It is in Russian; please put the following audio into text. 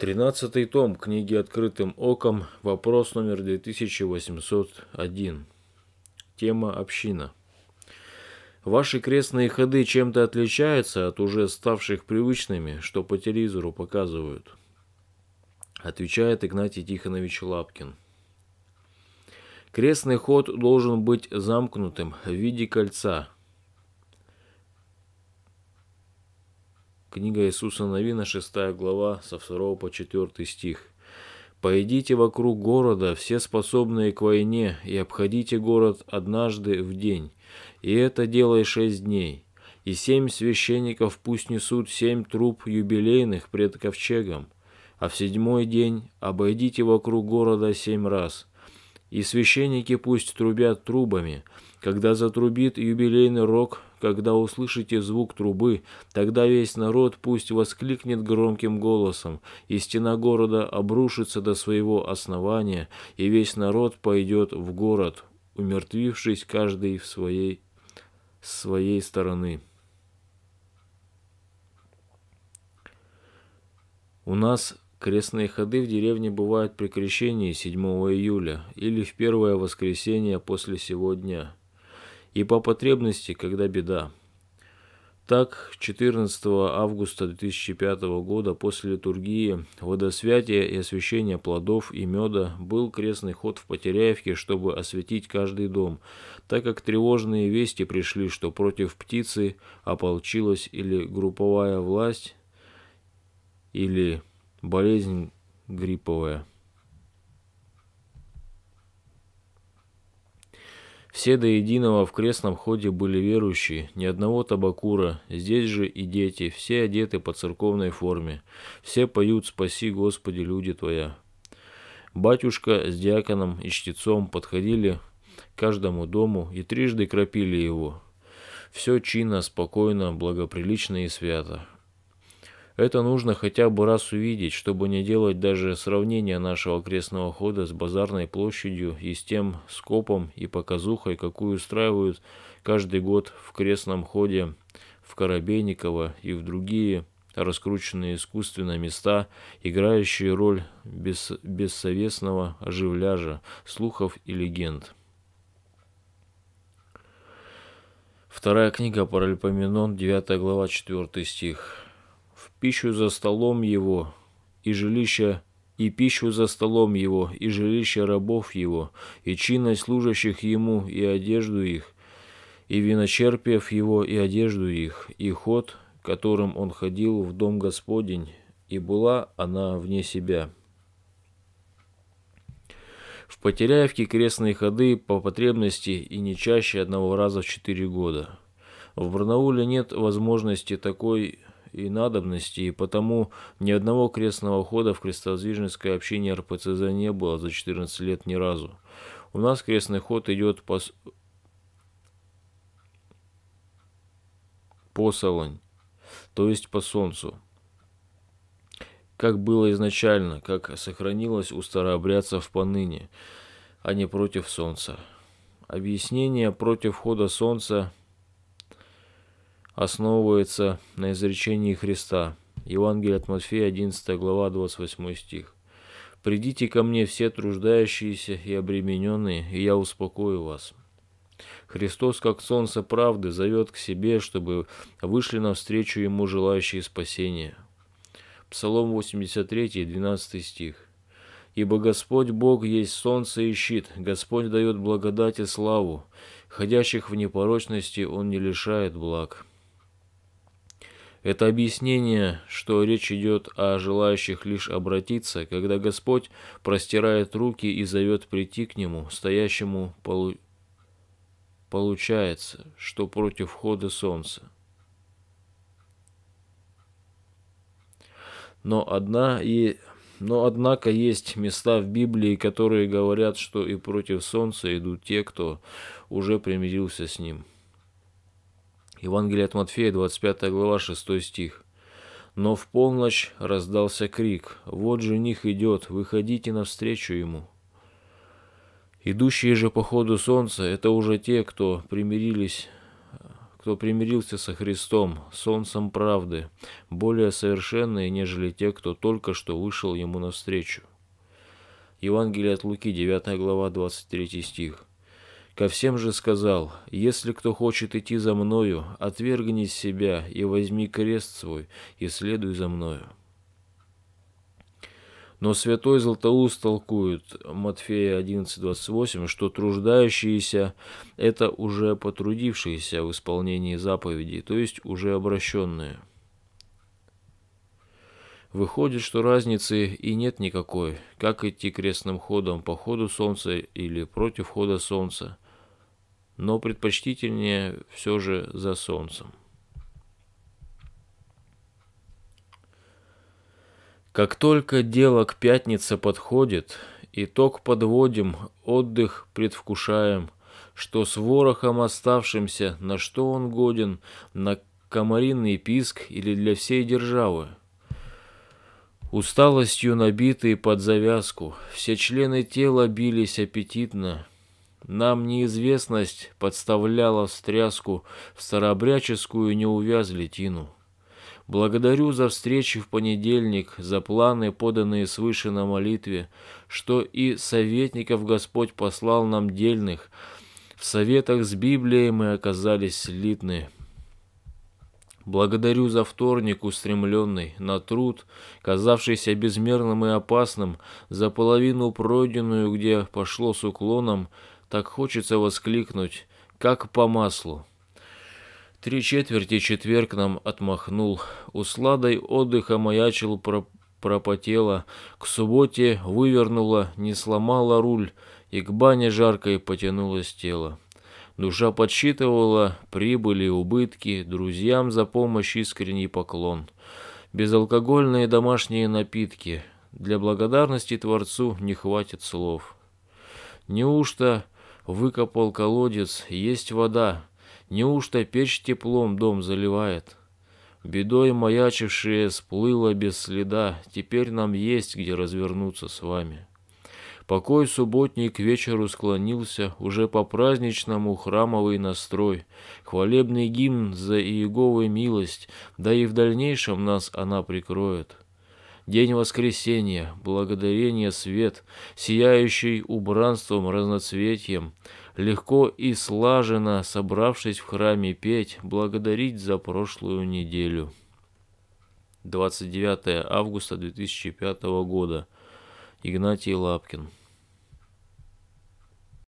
Тринадцатый том книги «Открытым оком», вопрос номер 2801. Тема «Община». Ваши крестные ходы чем-то отличаются от уже ставших привычными, что по телевизору показывают? Отвечает Игнатий Тихонович Лапкин. Крестный ход должен быть замкнутым в виде кольца – Книга Иисуса Новина, 6 глава, со 2 по 4 стих. Пойдите вокруг города, все способные к войне, и обходите город однажды в день, и это делай шесть дней. И семь священников пусть несут семь труб юбилейных пред ковчегом, а в седьмой день обойдите вокруг города семь раз. И священники пусть трубят трубами, когда затрубит юбилейный рог, когда услышите звук трубы, тогда весь народ пусть воскликнет громким голосом, и стена города обрушится до своего основания, и весь народ пойдет в город, умертвившись каждый в своей, с своей стороны. У нас Крестные ходы в деревне бывают при крещении 7 июля или в первое воскресенье после сего дня и по потребности, когда беда. Так, 14 августа 2005 года после литургии, водосвятия и освящения плодов и меда был крестный ход в Потеряевке, чтобы осветить каждый дом, так как тревожные вести пришли, что против птицы ополчилась или групповая власть, или болезнь грипповая. Все до единого в крестном ходе были верующие, ни одного табакура, здесь же и дети, все одеты по церковной форме, все поют «Спаси, Господи, люди Твоя». Батюшка с диаконом и чтецом подходили к каждому дому и трижды кропили его. Все чинно, спокойно, благоприлично и свято. Это нужно хотя бы раз увидеть, чтобы не делать даже сравнения нашего крестного хода с базарной площадью и с тем скопом и показухой, какую устраивают каждый год в крестном ходе в Коробейниково и в другие раскрученные искусственно места, играющие роль бес бессовестного оживляжа, слухов и легенд. Вторая книга Паральпоменон, 9 глава, 4 стих пищу за столом его и жилища и пищу за столом его, и жилище рабов его, и чинность служащих ему, и одежду их, и виночерпиев его, и одежду их, и ход, которым он ходил в дом Господень, и была она вне себя. В Потеряевке крестные ходы по потребности и не чаще одного раза в четыре года. В Барнауле нет возможности такой и надобности, и потому ни одного крестного хода в крестовоздвиженской общине РПЦЗ не было за 14 лет ни разу. У нас крестный ход идет по... по Солонь, то есть по Солнцу. Как было изначально, как сохранилось у старообрядцев поныне, а не против Солнца. Объяснение против хода Солнца – основывается на изречении Христа. Евангелие от Матфея, 11 глава, 28 стих. «Придите ко мне все труждающиеся и обремененные, и я успокою вас». Христос, как солнце правды, зовет к себе, чтобы вышли навстречу Ему желающие спасения. Псалом 83, 12 стих. «Ибо Господь Бог есть солнце и щит, Господь дает благодать и славу, ходящих в непорочности Он не лишает благ». Это объяснение, что речь идет о желающих лишь обратиться, когда Господь простирает руки и зовет прийти к Нему, стоящему полу... получается, что против хода солнца. Но, одна и... Но однако есть места в Библии, которые говорят, что и против солнца идут те, кто уже примирился с ним. Евангелие от Матфея, 25 глава, 6 стих. Но в полночь раздался крик «Вот жених идет, выходите навстречу ему». Идущие же по ходу солнца – это уже те, кто примирились кто примирился со Христом, солнцем правды, более совершенные, нежели те, кто только что вышел ему навстречу. Евангелие от Луки, 9 глава, 23 стих. Ко всем же сказал, «Если кто хочет идти за мною, отвергни себя и возьми крест свой, и следуй за мною». Но святой Златоуст толкует Матфея 11.28, что труждающиеся – это уже потрудившиеся в исполнении заповедей, то есть уже обращенные – Выходит, что разницы и нет никакой, как идти крестным ходом по ходу солнца или против хода солнца, но предпочтительнее все же за солнцем. Как только дело к пятнице подходит, итог подводим, отдых предвкушаем, что с ворохом оставшимся, на что он годен, на комариный писк или для всей державы – Усталостью набитые под завязку, все члены тела бились аппетитно. Нам неизвестность подставляла встряску в старобряческую тину. Благодарю за встречи в понедельник, за планы, поданные свыше на молитве, что и советников Господь послал нам дельных. В советах с Библией мы оказались слитны. Благодарю за вторник, устремленный на труд, казавшийся безмерным и опасным, за половину пройденную, где пошло с уклоном, так хочется воскликнуть, как по маслу. Три четверти четверг нам отмахнул, усладой отдыха маячил про пропотело, к субботе вывернула, не сломала руль, и к бане жаркой потянулось тело. Душа подсчитывала прибыли и убытки, друзьям за помощь искренний поклон. Безалкогольные домашние напитки. Для благодарности Творцу не хватит слов. Неужто выкопал колодец, есть вода? Неужто печь теплом дом заливает? Бедой маячившая, сплыла без следа, теперь нам есть где развернуться с вами. Покой субботний к вечеру склонился, уже по-праздничному храмовый настрой. Хвалебный гимн за Иеговой милость, да и в дальнейшем нас она прикроет. День воскресения, благодарение свет, сияющий убранством разноцветьем, легко и слаженно, собравшись в храме петь, благодарить за прошлую неделю. 29 августа 2005 года. Игнатий Лапкин